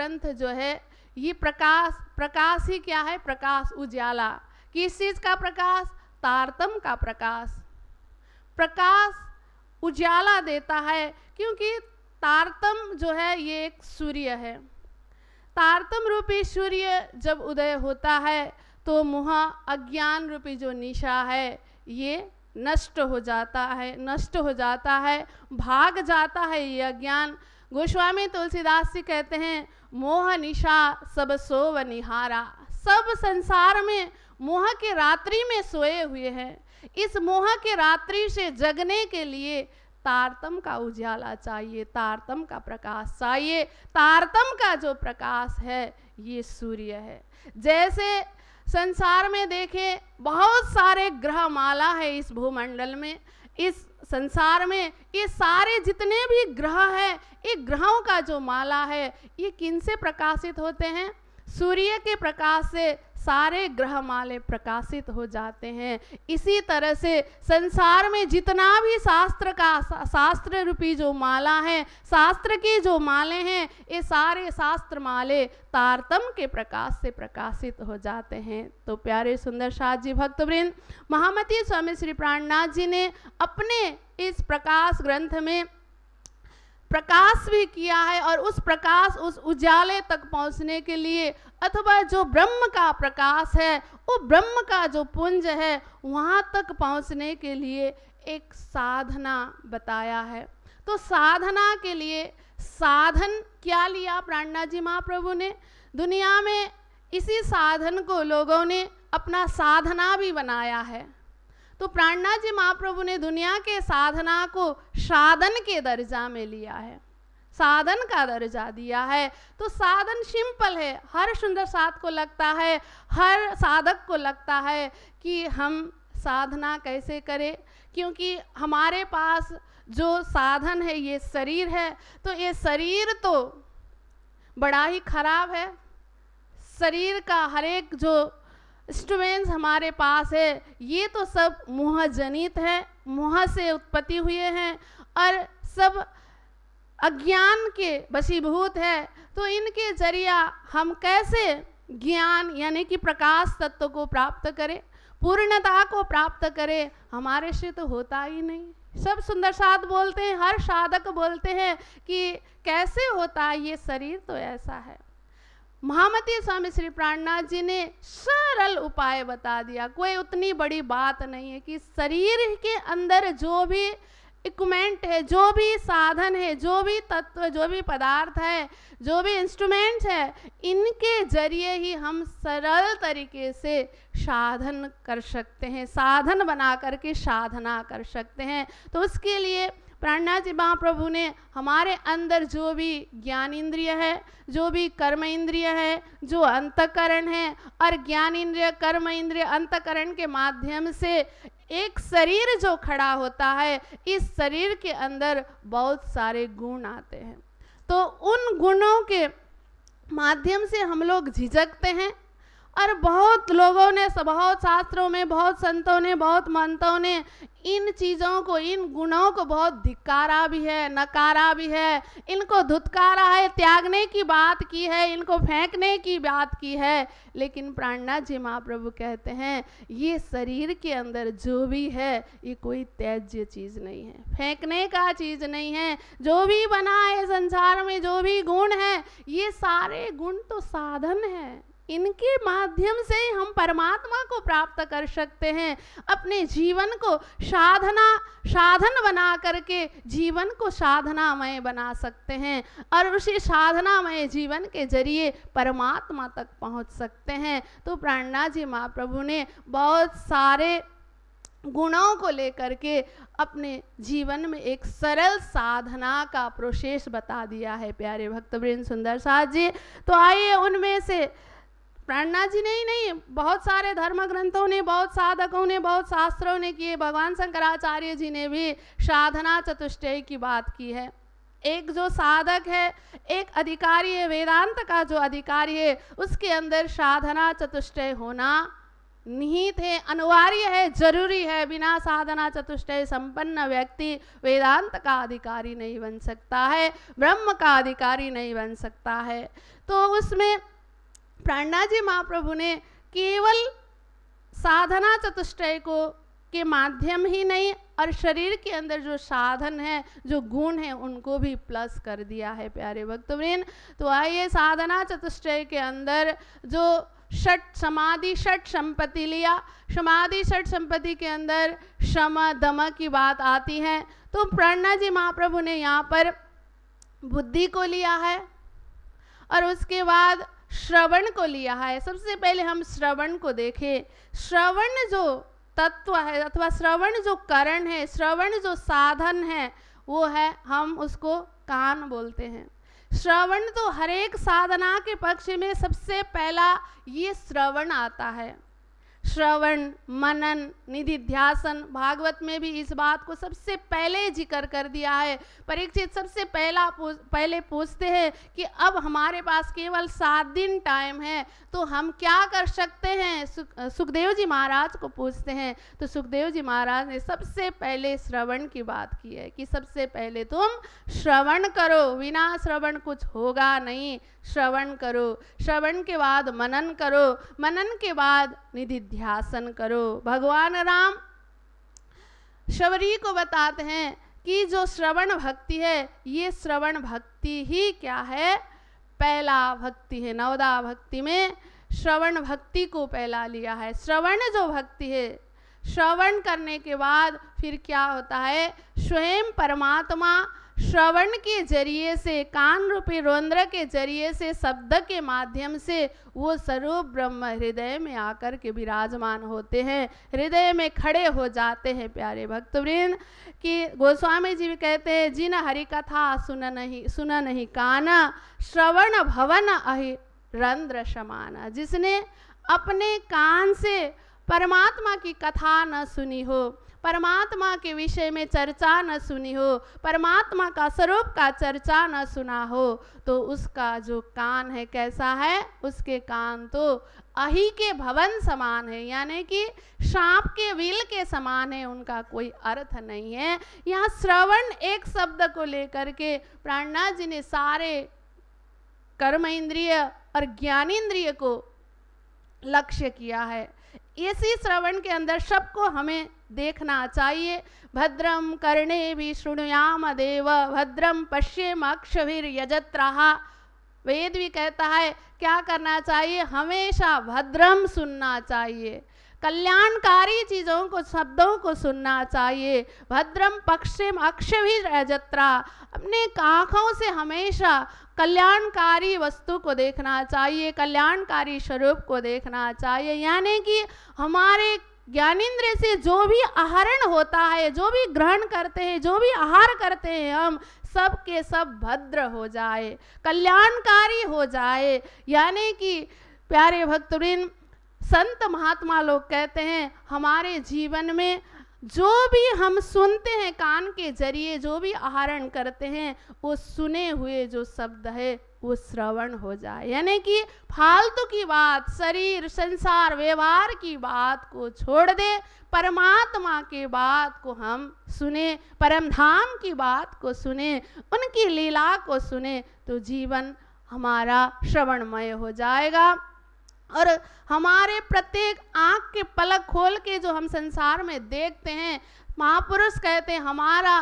ग्रंथ जो है ये प्रकाश प्रकाश ही क्या है प्रकाश उजाला किस चीज का प्रकाश तारतम का प्रकाश प्रकाश उजाला देता है क्योंकि तारतम जो है ये एक सूर्य है तारतम रूपी सूर्य जब उदय होता है तो मुहा अज्ञान रूपी जो निशा है ये नष्ट हो जाता है नष्ट हो जाता है भाग जाता है ये अज्ञान गोस्वामी तुलसीदास जी कहते हैं मोह निशा सब सोव निहारा सब संसार में मोह के रात्रि में सोए हुए हैं इस मोह के रात्रि से जगने के लिए तारतम का उजाला चाहिए तारतम का प्रकाश चाहिए तारतम का जो प्रकाश है ये सूर्य है जैसे संसार में देखें बहुत सारे ग्रह माला है इस भूमंडल में इस संसार में ये सारे जितने भी ग्रह हैं ये ग्रहों का जो माला है ये किन से प्रकाशित होते हैं सूर्य के प्रकाश से सारे ग्रह माले प्रकाशित हो जाते हैं इसी तरह से संसार में जितना भी शास्त्र का शास्त्र रूपी जो माला है शास्त्र की जो माले हैं ये सारे शास्त्र माले तारतम के प्रकाश से प्रकाशित हो जाते हैं तो प्यारे सुंदर शाह जी भक्तवृंद महामती स्वामी श्री प्राणनाथ जी ने अपने इस प्रकाश ग्रंथ में प्रकाश भी किया है और उस प्रकाश उस उजाले तक पहुंचने के लिए अथवा जो ब्रह्म का प्रकाश है वो ब्रह्म का जो पुंज है वहाँ तक पहुँचने के लिए एक साधना बताया है तो साधना के लिए साधन क्या लिया जी महाप्रभु ने दुनिया में इसी साधन को लोगों ने अपना साधना भी बनाया है तो प्राणनाथ जी महाप्रभु ने दुनिया के साधना को साधन के दर्जा में लिया है साधन का दर्जा दिया है तो साधन सिंपल है हर सुंदर साध को लगता है हर साधक को लगता है कि हम साधना कैसे करें क्योंकि हमारे पास जो साधन है ये शरीर है तो ये शरीर तो बड़ा ही खराब है शरीर का हर एक जो स्टूडेंट्स हमारे पास है ये तो सब मुँह जनित है मुँह से उत्पत्ति हुए हैं और सब अज्ञान के बसीभूत है तो इनके जरिया हम कैसे ज्ञान यानी कि प्रकाश तत्व को प्राप्त करें पूर्णता को प्राप्त करें हमारे से तो होता ही नहीं सब सुंदर साध बोलते हैं हर साधक बोलते हैं कि कैसे होता है ये शरीर तो ऐसा है महामती स्वामी श्री प्राणनाथ जी ने सरल उपाय बता दिया कोई उतनी बड़ी बात नहीं है कि शरीर के अंदर जो भी इक्वमेंट है जो भी साधन है जो भी तत्व जो भी पदार्थ है जो भी इंस्ट्रूमेंट्स है इनके जरिए ही हम सरल तरीके से साधन कर सकते हैं साधन बना करके साधना कर सकते हैं तो उसके लिए प्राणनाथ जी महाप्रभु ने हमारे अंदर जो भी ज्ञान इंद्रिय है जो भी कर्म इंद्रिय है जो अंतकरण है और ज्ञान इंद्रिय कर्म इंद्रिय अंतकरण के माध्यम से एक शरीर जो खड़ा होता है इस शरीर के अंदर बहुत सारे गुण आते हैं तो उन गुणों के माध्यम से हम लोग झिझकते हैं और बहुत लोगों ने बहुत शास्त्रों में बहुत संतों ने बहुत मंतों ने इन चीज़ों को इन गुणों को बहुत धिकारा भी है नकारा भी है इनको धुतकारा है त्यागने की बात की है इनको फेंकने की बात की है लेकिन प्राणनाथ जी महाप्रभु कहते हैं ये शरीर के अंदर जो भी है ये कोई त्याज्य चीज़ नहीं है फेंकने का चीज़ नहीं है जो भी बना है संसार में जो भी गुण है ये सारे गुण तो साधन है इनके माध्यम से हम परमात्मा को प्राप्त कर सकते हैं अपने जीवन को साधना साधन बना करके जीवन को साधनामय बना सकते हैं और उसी साधनामय जीवन के जरिए परमात्मा तक पहुंच सकते हैं तो प्राणनाथ जी महाप्रभु ने बहुत सारे गुणों को लेकर के अपने जीवन में एक सरल साधना का प्रोसेस बता दिया है प्यारे भक्तवृंद सुंदर साहद जी तो आइए उनमें से प्राणनाथ जी ने ही नहीं बहुत सारे धर्म ग्रंथों ने बहुत साधकों ने बहुत शास्त्रों ने किए भगवान शंकराचार्य जी ने भी साधना चतुष्टय की बात की है एक जो साधक है एक अधिकारी है वेदांत का जो अधिकारी है उसके अंदर साधना चतुष्टय होना निहित है अनिवार्य है जरूरी है बिना साधना चतुष्टय संपन्न व्यक्ति वेदांत का अधिकारी नहीं बन सकता है ब्रह्म का अधिकारी नहीं बन सकता है तो उसमें जी महाप्रभु ने केवल साधना चतुष्टय को के माध्यम ही नहीं और शरीर के अंदर जो साधन है जो गुण है उनको भी प्लस कर दिया है प्यारे भक्तवृंद तो आइए साधना चतुष्टय के अंदर जो षट समाधि षट संपत्ति लिया समाधि षट संपत्ति के अंदर शम दम की बात आती है तो प्रणा जी महाप्रभु ने यहाँ पर बुद्धि को लिया है और उसके बाद श्रवण को लिया है सबसे पहले हम श्रवण को देखें श्रवण जो तत्व है अथवा श्रवण जो करण है श्रवण जो साधन है वो है हम उसको कान बोलते हैं श्रवण तो हरेक साधना के पक्ष में सबसे पहला ये श्रवण आता है श्रवण मनन निधि ध्यासन भागवत में भी इस बात को सबसे पहले जिक्र कर दिया है परीक्षित सबसे पहला पहले पूछते हैं कि अब हमारे पास केवल सात दिन टाइम है तो हम क्या कर सकते हैं सुखदेव जी महाराज को पूछते हैं तो सुखदेव जी महाराज ने सबसे पहले श्रवण की बात की है कि सबसे पहले तुम श्रवण करो बिना श्रवण कुछ होगा नहीं श्रवण करो श्रवण के बाद मनन करो मनन के बाद निधिध्यासन करो भगवान राम शबरी को बताते हैं कि जो श्रवण भक्ति है ये श्रवण भक्ति ही क्या है पहला भक्ति है नवदा भक्ति में श्रवण भक्ति को पहला लिया है श्रवण जो भक्ति है श्रवण करने के बाद फिर क्या होता है स्वयं परमात्मा श्रवण के जरिए से कान रूपी रौंद्र के जरिए से शब्द के माध्यम से वो स्वरूप ब्रह्म हृदय में आकर के विराजमान होते हैं हृदय में खड़े हो जाते हैं प्यारे भक्तवृंद कि गोस्वामी जी भी कहते हैं जिन हरि कथा सुन नहीं सुना नहीं काना श्रवण भवन अहि रंध्र समाना जिसने अपने कान से परमात्मा की कथा न सुनी हो परमात्मा के विषय में चर्चा न सुनी हो परमात्मा का स्वरूप का चर्चा न सुना हो तो उसका जो कान है कैसा है उसके कान तो अही के भवन समान है यानी कि सांप के विल के समान है उनका कोई अर्थ नहीं है यहाँ श्रवण एक शब्द को लेकर के प्राणनाथ जी ने सारे कर्म इंद्रिय और ज्ञानेन्द्रिय को लक्ष्य किया है इसी श्रवण के अंदर सबको हमें देखना चाहिए भद्रम कर्णे भी शुणुयाम देव भद्रम पश्चिम अक्षवीर यजत्रहा वेद भी कहता है क्या करना चाहिए हमेशा भद्रम सुनना चाहिए कल्याणकारी चीज़ों को शब्दों को सुनना चाहिए भद्रम पक्षिम अक्ष भी रजत्रा अपने आँखों से हमेशा कल्याणकारी वस्तु को देखना चाहिए कल्याणकारी स्वरूप को देखना चाहिए यानी कि हमारे ज्ञानेन्द्र से जो भी आहरण होता है जो भी ग्रहण करते हैं जो भी आहार करते हैं हम सब के सब भद्र हो जाए कल्याणकारी हो जाए यानी कि प्यारे भक्तवृंद संत महात्मा लोग कहते हैं हमारे जीवन में जो भी हम सुनते हैं कान के जरिए जो भी आहरण करते हैं वो सुने हुए जो शब्द है वो श्रवण हो जाए यानी कि फालतू की बात शरीर संसार व्यवहार की बात को छोड़ दे परमात्मा के बात को हम सुने परम धाम की बात को सुने उनकी लीला को सुने तो जीवन हमारा श्रवणमय हो जाएगा और हमारे प्रत्येक आँख के पलक खोल के जो हम संसार में देखते हैं महापुरुष कहते हैं हमारा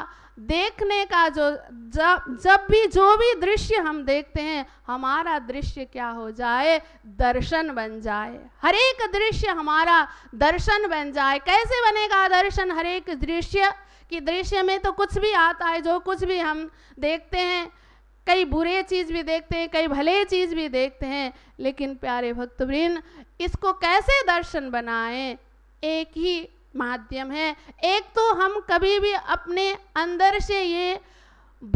देखने का जो जब जब भी जो भी दृश्य हम देखते हैं हमारा दृश्य क्या हो जाए दर्शन बन जाए हर एक दृश्य हमारा दर्शन बन जाए कैसे बनेगा दर्शन हर एक दृश्य कि दृश्य में तो कुछ भी आता है जो कुछ भी हम देखते हैं कई बुरे चीज़ भी देखते हैं कई भले चीज़ भी देखते हैं लेकिन प्यारे भक्तवृंद इसको कैसे दर्शन बनाएं एक ही माध्यम है एक तो हम कभी भी अपने अंदर से ये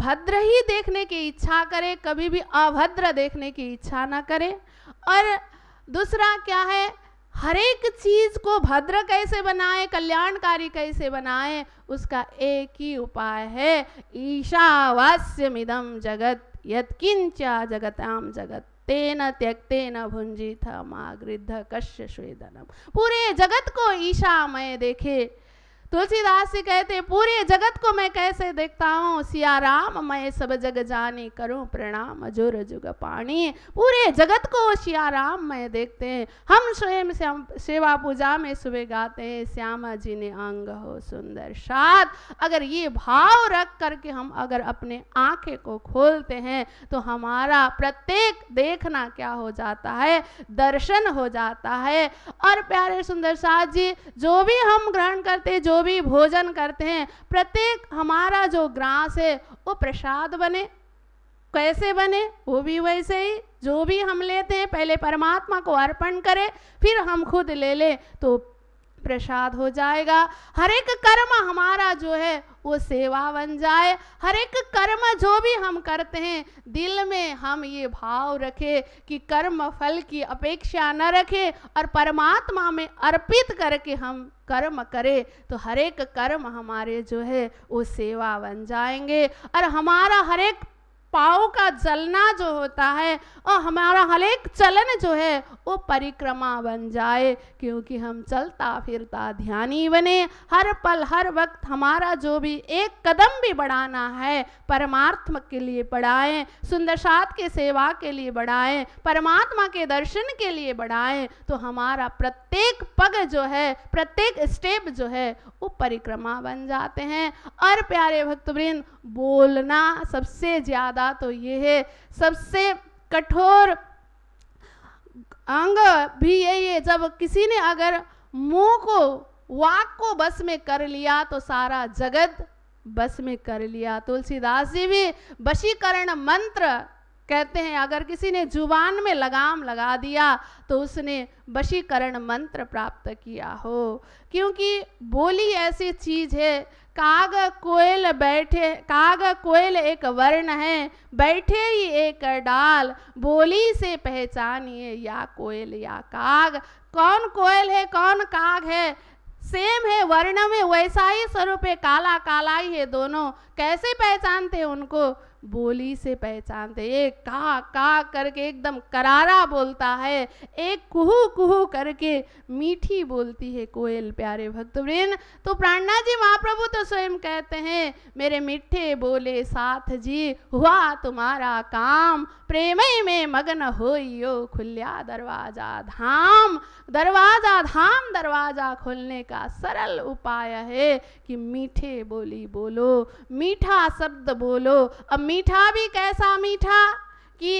भद्र ही देखने की इच्छा करें कभी भी अभद्र देखने की इच्छा ना करें और दूसरा क्या है हर एक चीज को भद्र कैसे बनाए कल्याणकारी कैसे बनाए उसका एक ही उपाय है ईशावास्यमिदम जगत यत्किंचा जगताम जगत तेन त्यक्ते न भुंजित मागृद्ध कश्य श्वेदनम पूरे जगत को ईशा मैं देखे तुलसीदास जी कहते पूरे जगत को मैं कैसे देखता हूँ सिया राम मैं सब जग जाने करूँ प्रणाम जो रजुग पाणी पूरे जगत को सिया राम मैं देखते हैं हम स्वयं सेवा पूजा में सुबह गाते हैं श्यामा जी ने अंग हो सुंदर सात अगर ये भाव रख करके हम अगर अपने आंखें को खोलते हैं तो हमारा प्रत्येक देखना क्या हो जाता है दर्शन हो जाता है और प्यारे सुंदर साथ जी जो भी हम ग्रहण करते जो भी भोजन करते हैं प्रत्येक हमारा जो ग्रास है वो प्रसाद बने कैसे बने वो भी वैसे ही जो भी हम लेते हैं पहले परमात्मा को अर्पण करें फिर हम खुद ले लें तो प्रसाद हो जाएगा हर एक कर्म हमारा जो है वो सेवा बन जाए हर एक कर्म जो भी हम करते हैं दिल में हम ये भाव रखे कि कर्म फल की अपेक्षा न रखे और परमात्मा में अर्पित करके हम कर्म करें तो हर एक कर्म हमारे जो है वो सेवा बन जाएंगे और हमारा हर एक पाओ का जलना जो होता है और हमारा हर एक चलन जो है वो परिक्रमा बन जाए क्योंकि हम चलता फिरता ध्यानी बने हर पल हर वक्त हमारा जो भी एक कदम भी बढ़ाना है परमात्म के लिए बढ़ाएं सुंदर सात के सेवा के लिए बढ़ाएं परमात्मा के दर्शन के लिए बढ़ाएं तो हमारा प्रत्येक पग जो है प्रत्येक स्टेप जो है वो परिक्रमा बन जाते हैं और प्यारे भक्तवृंद बोलना सबसे ज़्यादा होगा तो ये है सबसे कठोर अंग भी यही है जब किसी ने अगर मुंह को वाक को बस में कर लिया तो सारा जगत बस में कर लिया तुलसीदास जी भी वशीकरण मंत्र कहते हैं अगर किसी ने जुबान में लगाम लगा दिया तो उसने वशीकरण मंत्र प्राप्त किया हो क्योंकि बोली ऐसी चीज़ है काग कोयल बैठे काग कोयल एक वर्ण है बैठे ही एक डाल बोली से पहचानिए या कोयल या काग कौन कोयल है कौन काग है सेम है वर्ण में वैसा ही स्वरूप है काला काला ही है दोनों कैसे पहचानते उनको बोली से पहचानते एक का का करके एकदम करारा बोलता है एक कुहू कुहू करके मीठी बोलती है कोयल प्यारे भक्तवृंद तो प्राणना जी महाप्रभु तो स्वयं कहते हैं मेरे मिठे बोले साथ जी हुआ तुम्हारा काम प्रेम में मगन होइयो खुल्या दरवाजा धाम दरवाजा धाम दरवाजा खोलने का सरल उपाय है कि मीठे बोली बोलो मीठा शब्द बोलो अब मीठा भी कैसा मीठा कि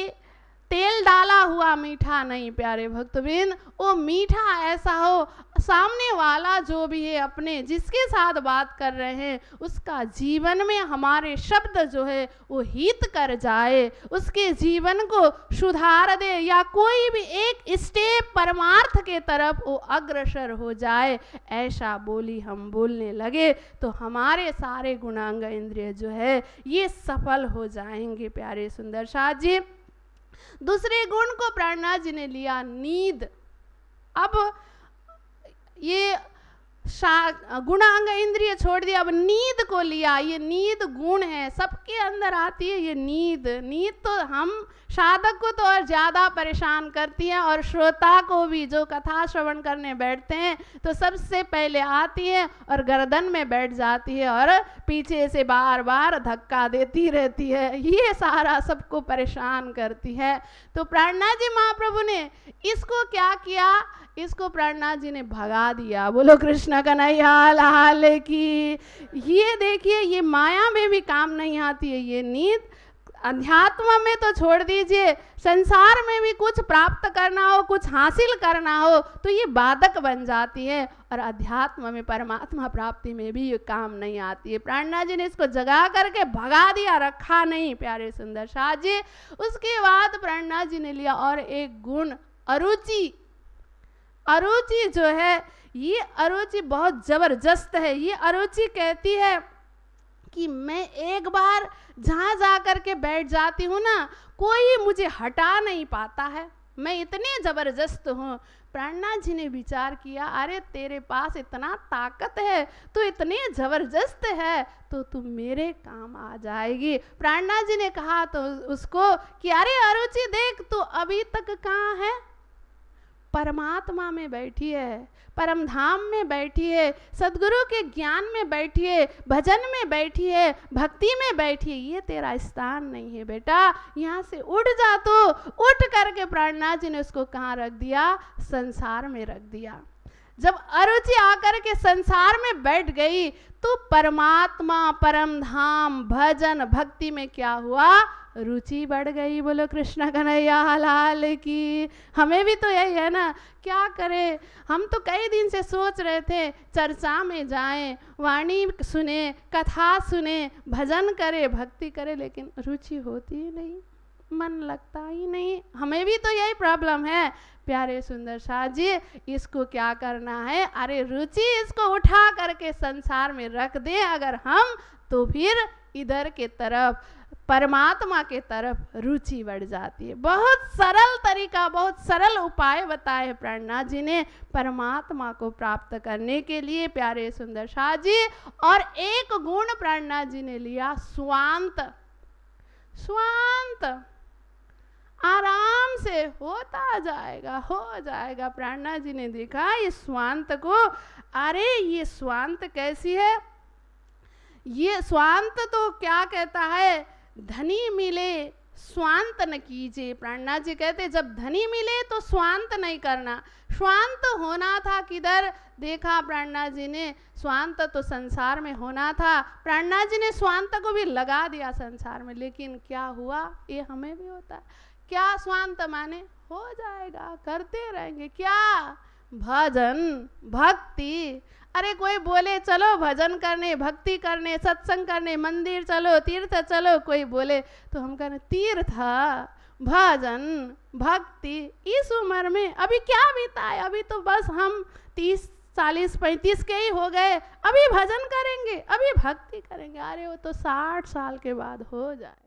तेल डाला हुआ मीठा नहीं प्यारे भक्तबिंद वो मीठा ऐसा हो सामने वाला जो भी है अपने जिसके साथ बात कर रहे हैं उसका जीवन में हमारे शब्द जो है वो हित कर जाए उसके जीवन को सुधार दे या कोई भी एक स्टेप परमार्थ के तरफ वो अग्रसर हो जाए ऐसा बोली हम बोलने लगे तो हमारे सारे गुणांग इंद्रिय जो है ये सफल हो जाएंगे प्यारे सुंदर शाह जी दूसरे गुण को प्रणा जी ने लिया नींद अब ये गुणांग इंद्रिय छोड़ दिया अब नींद को लिया ये नींद गुण है सबके अंदर आती है ये नींद नींद तो हम साधक को तो और ज़्यादा परेशान करती है और श्रोता को भी जो कथा श्रवण करने बैठते हैं तो सबसे पहले आती है और गर्दन में बैठ जाती है और पीछे से बार बार धक्का देती रहती है ये सारा सबको परेशान करती है तो प्राणना जी महाप्रभु ने इसको क्या किया इसको प्राणनाथ जी ने भगा दिया बोलो कृष्णा का हाल हाल की ये देखिए ये माया में भी काम नहीं आती है ये नींद अध्यात्म में तो छोड़ दीजिए संसार में भी कुछ प्राप्त करना हो कुछ हासिल करना हो तो ये बाधक बन जाती है और अध्यात्म में परमात्मा प्राप्ति में भी ये काम नहीं आती है प्राणनाथ जी ने इसको जगा करके भगा दिया रखा नहीं प्यारे सुंदर शाह जी उसके बाद प्राणनाथ जी ने लिया और एक गुण अरुचि अरुचि जो है ये अरुचि बहुत ज़बरदस्त है ये अरुचि कहती है कि मैं एक बार जहाँ जा कर के बैठ जाती हूँ ना कोई मुझे हटा नहीं पाता है मैं इतनी ज़बरदस्त हूँ प्राणनाथ जी ने विचार किया अरे तेरे पास इतना ताकत है तो इतनी ज़बरदस्त है तो तू मेरे काम आ जाएगी प्राणनाथ जी ने कहा तो उसको कि अरे अरुचि देख तू अभी तक कहाँ है परमात्मा में बैठी है परम धाम में बैठी है सदगुरु के ज्ञान में बैठी है भजन में बैठी है भक्ति में बैठी है ये तेरा स्थान नहीं है बेटा यहाँ से उठ जा तो उठ करके प्राणनाथ जी ने उसको कहाँ रख दिया संसार में रख दिया जब अरुचि आकर के संसार में बैठ गई तो परमात्मा परम धाम भजन भक्ति में क्या हुआ रुचि बढ़ गई बोलो कृष्णा कन्हैया लाल की हमें भी तो यही है ना क्या करें हम तो कई दिन से सोच रहे थे चर्चा में जाएं वाणी सुने कथा सुने भजन करें भक्ति करें लेकिन रुचि होती ही नहीं मन लगता ही नहीं हमें भी तो यही प्रॉब्लम है प्यारे सुंदर शाह जी इसको क्या करना है अरे रुचि इसको उठा करके संसार में रख दें अगर हम तो फिर इधर के तरफ परमात्मा के तरफ रुचि बढ़ जाती है बहुत सरल तरीका बहुत सरल उपाय बताए प्रणा जी ने परमात्मा को प्राप्त करने के लिए प्यारे सुंदर शाह जी और एक गुण प्रणा जी ने लिया स्वांत स्वांत आराम से होता जाएगा हो जाएगा प्राणा जी ने देखा ये स्वांत को अरे ये स्वांत कैसी है ये स्वांत तो क्या कहता है धनी मिले स्वांत न कीजिए प्राणनाथ जी कहते जब धनी मिले तो स्वांत नहीं करना स्वांत होना था किधर देखा प्राणनाथ जी ने स्वांत तो संसार में होना था प्राणनाथ जी ने स्वांत को भी लगा दिया संसार में लेकिन क्या हुआ ये हमें भी होता है क्या स्वांत माने हो जाएगा करते रहेंगे क्या भजन भक्ति अरे कोई बोले चलो भजन करने भक्ति करने सत्संग करने मंदिर चलो तीर्थ चलो कोई बोले तो हम कह रहे तीर्थ भजन भक्ति इस उम्र में अभी क्या बीता है अभी तो बस हम तीस चालीस पैंतीस के ही हो गए अभी भजन करेंगे अभी भक्ति करेंगे अरे वो तो साठ साल के बाद हो जाए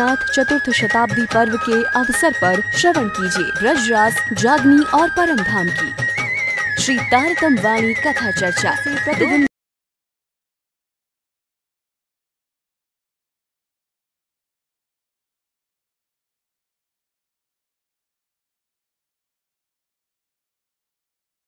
नाथ चतुर्थ शताब्दी पर्व के अवसर पर श्रवण कीजिए रजरास जागनी और परम धाम की श्री तारतम वाणी कथा चर्चा प्रतिदिन